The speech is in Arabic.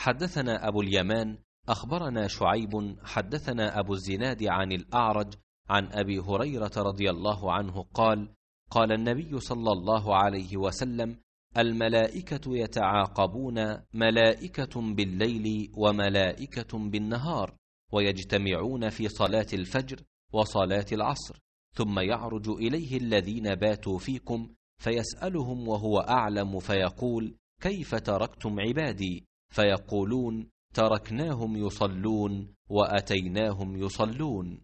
حدثنا أبو اليمان أخبرنا شعيب حدثنا أبو الزناد عن الأعرج عن أبي هريرة رضي الله عنه قال قال النبي صلى الله عليه وسلم الملائكة يتعاقبون ملائكة بالليل وملائكة بالنهار ويجتمعون في صلاة الفجر وصلاة العصر ثم يعرج إليه الذين باتوا فيكم فيسألهم وهو أعلم فيقول كيف تركتم عبادي فيقولون تركناهم يصلون واتيناهم يصلون